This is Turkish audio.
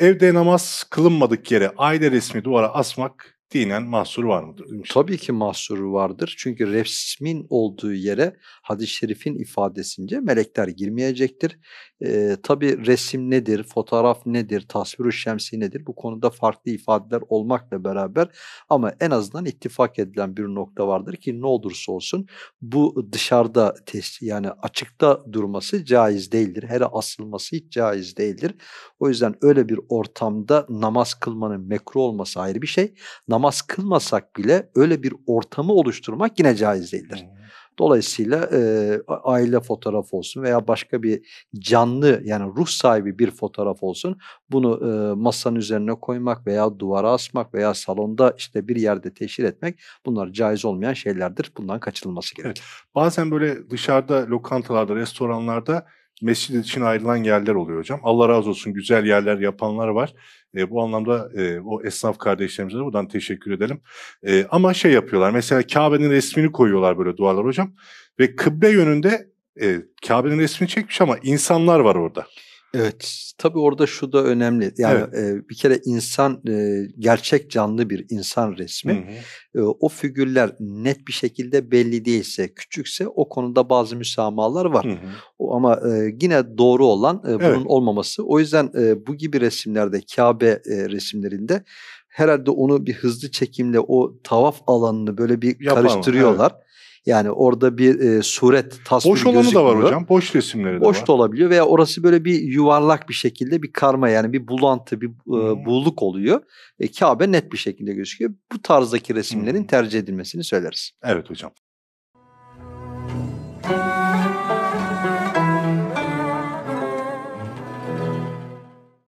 Evde namaz kılınmadık yere aile resmi duvara asmak dinen mahsur var mıdır? Tabii ki mahsuru vardır. Çünkü resmin olduğu yere hadis-i şerifin ifadesince melekler girmeyecektir. Ee, tabii resim nedir, fotoğraf nedir, tasvir-ü şemsi nedir bu konuda farklı ifadeler olmakla beraber ama en azından ittifak edilen bir nokta vardır ki ne olursa olsun bu dışarıda yani açıkta durması caiz değildir. Hele asılması hiç caiz değildir. O yüzden öyle bir ortamda namaz kılmanın mekruh olması ayrı bir şey. Namaz namaz kılmasak bile öyle bir ortamı oluşturmak yine caiz değildir. Dolayısıyla e, aile fotoğrafı olsun veya başka bir canlı yani ruh sahibi bir fotoğraf olsun bunu e, masanın üzerine koymak veya duvara asmak veya salonda işte bir yerde teşhir etmek bunlar caiz olmayan şeylerdir. Bundan kaçınılması gerekir. Evet. Bazen böyle dışarıda lokantalarda, restoranlarda mescid için ayrılan yerler oluyor hocam. Allah razı olsun güzel yerler yapanlar var. E, bu anlamda e, o esnaf kardeşlerimize de buradan teşekkür edelim. E, ama şey yapıyorlar mesela Kabe'nin resmini koyuyorlar böyle duvarlar hocam. Ve kıble yönünde e, Kabe'nin resmini çekmiş ama insanlar var orada. Evet, tabii orada şu da önemli. Yani evet. e, bir kere insan e, gerçek canlı bir insan resmi. Hı hı. E, o figürler net bir şekilde belli değilse, küçükse o konuda bazı müsamahalar var. Hı hı. O, ama e, yine doğru olan e, bunun evet. olmaması. O yüzden e, bu gibi resimlerde Kabe e, resimlerinde herhalde onu bir hızlı çekimle o tavaf alanını böyle bir Yapar karıştırıyorlar. Mı? Evet. Yani orada bir e, suret tasvir Boş olanı da var hocam. Boş resimleri de Boş var. da olabiliyor veya orası böyle bir yuvarlak bir şekilde bir karma yani bir bulantı, bir e, hmm. oluyor. E, Kabe net bir şekilde gözüküyor. Bu tarzdaki resimlerin hmm. tercih edilmesini söyleriz. Evet hocam. Müzik